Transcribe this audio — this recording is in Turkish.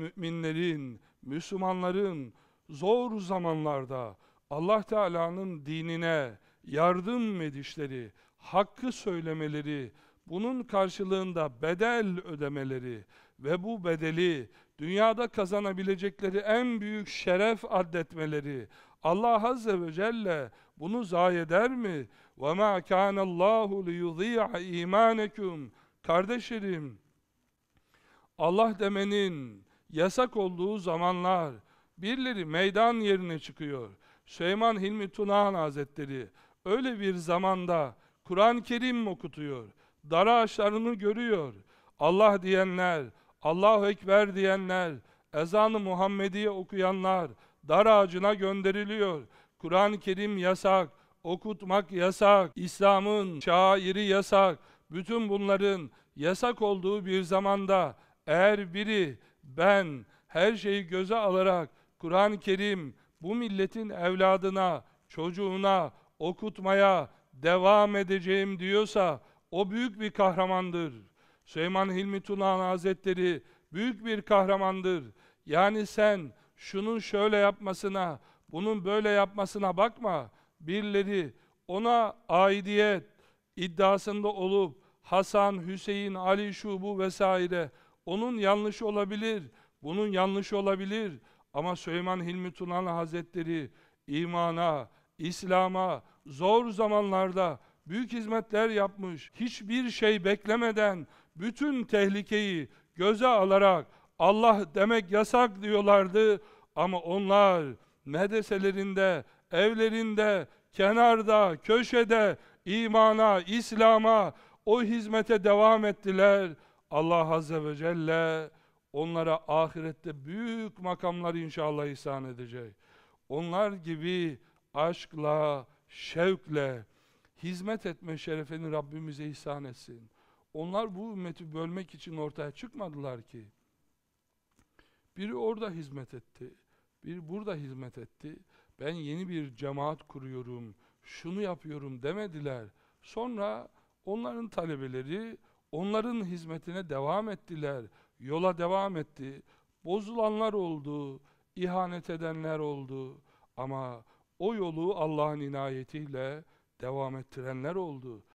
müminlerin, Müslümanların zor zamanlarda Allah Teala'nın dinine yardım edişleri, hakkı söylemeleri, bunun karşılığında bedel ödemeleri ve bu bedeli dünyada kazanabilecekleri en büyük şeref addetmeleri Allah Azze ve Celle bunu zayi eder mi? وَمَا كَانَ اللّٰهُ لِيُضِيعَ اِيمَانَكُمْ Kardeşlerim, Allah demenin, yasak olduğu zamanlar birileri meydan yerine çıkıyor. Süleyman Hilmi Tunahan Hazretleri öyle bir zamanda Kur'an-ı Kerim okutuyor. Dara ağaçlarını görüyor. Allah diyenler, Allahu Ekber diyenler, ezanı Muhammediye okuyanlar dar ağacına gönderiliyor. Kur'an-ı Kerim yasak, okutmak yasak, İslam'ın şairi yasak. Bütün bunların yasak olduğu bir zamanda eğer biri ben her şeyi göze alarak Kur'an-ı Kerim bu milletin evladına, çocuğuna okutmaya devam edeceğim diyorsa o büyük bir kahramandır. Süleyman Hilmi Tunahan Hazretleri büyük bir kahramandır. Yani sen şunun şöyle yapmasına, bunun böyle yapmasına bakma. Birileri ona aidiyet iddiasında olup Hasan, Hüseyin, Ali Şubu vesaire onun yanlışı olabilir, bunun yanlışı olabilir. Ama Süleyman Hilmi Tunalı Hazretleri imana, İslam'a zor zamanlarda büyük hizmetler yapmış. Hiçbir şey beklemeden bütün tehlikeyi göze alarak Allah demek yasak diyorlardı ama onlar medreselerinde, evlerinde, kenarda, köşede imana, İslam'a o hizmete devam ettiler. Allah Azze ve Celle onlara ahirette büyük makamlar inşallah ihsan edecek. Onlar gibi aşkla, şevkle hizmet etme şerefini Rabbimize ihsan etsin. Onlar bu ümmeti bölmek için ortaya çıkmadılar ki. Biri orada hizmet etti, biri burada hizmet etti. Ben yeni bir cemaat kuruyorum, şunu yapıyorum demediler. Sonra onların talebeleri Onların hizmetine devam ettiler, yola devam etti. Bozulanlar oldu, ihanet edenler oldu ama o yolu Allah'ın inayetiyle devam ettirenler oldu.